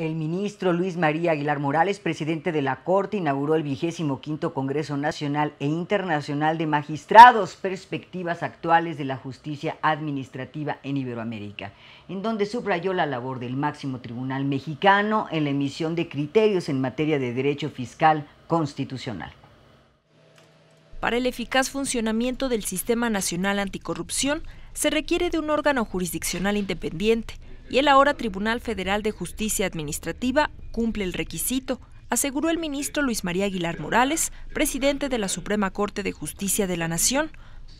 El ministro Luis María Aguilar Morales, presidente de la Corte, inauguró el vigésimo quinto Congreso Nacional e Internacional de Magistrados, Perspectivas Actuales de la Justicia Administrativa en Iberoamérica, en donde subrayó la labor del máximo tribunal mexicano en la emisión de criterios en materia de derecho fiscal constitucional. Para el eficaz funcionamiento del Sistema Nacional Anticorrupción, se requiere de un órgano jurisdiccional independiente, y el ahora Tribunal Federal de Justicia Administrativa cumple el requisito, aseguró el ministro Luis María Aguilar Morales, presidente de la Suprema Corte de Justicia de la Nación,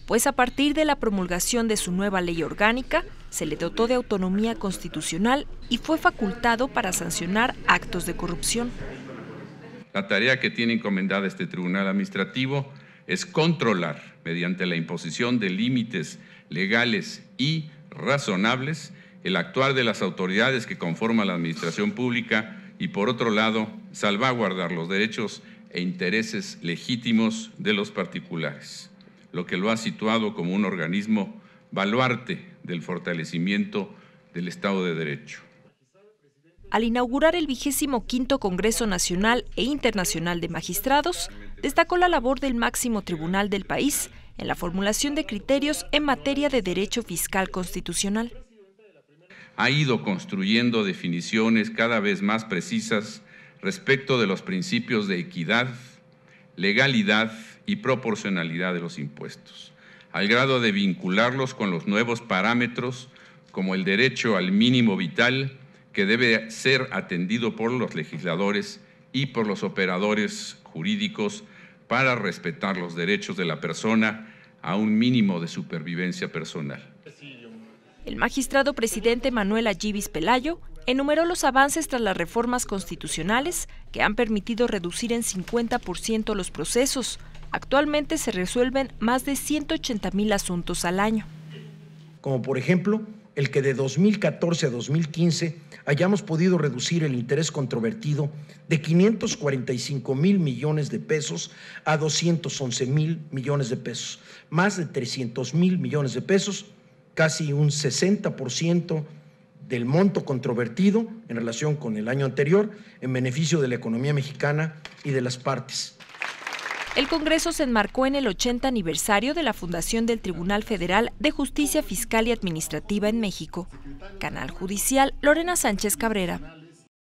pues a partir de la promulgación de su nueva ley orgánica, se le dotó de autonomía constitucional y fue facultado para sancionar actos de corrupción. La tarea que tiene encomendada este Tribunal Administrativo es controlar, mediante la imposición de límites legales y razonables, el actuar de las autoridades que conforman la administración pública y, por otro lado, salvaguardar los derechos e intereses legítimos de los particulares, lo que lo ha situado como un organismo baluarte del fortalecimiento del Estado de Derecho. Al inaugurar el vigésimo quinto Congreso Nacional e Internacional de Magistrados, destacó la labor del máximo tribunal del país en la formulación de criterios en materia de derecho fiscal constitucional ha ido construyendo definiciones cada vez más precisas respecto de los principios de equidad, legalidad y proporcionalidad de los impuestos, al grado de vincularlos con los nuevos parámetros como el derecho al mínimo vital que debe ser atendido por los legisladores y por los operadores jurídicos para respetar los derechos de la persona a un mínimo de supervivencia personal. El magistrado presidente Manuel Ayibis Pelayo enumeró los avances tras las reformas constitucionales que han permitido reducir en 50% los procesos. Actualmente se resuelven más de 180 mil asuntos al año. Como por ejemplo, el que de 2014 a 2015 hayamos podido reducir el interés controvertido de 545 mil millones de pesos a 211 mil millones de pesos, más de 300 mil millones de pesos casi un 60% del monto controvertido en relación con el año anterior en beneficio de la economía mexicana y de las partes. El Congreso se enmarcó en el 80 aniversario de la fundación del Tribunal Federal de Justicia Fiscal y Administrativa en México. Canal Judicial Lorena Sánchez Cabrera.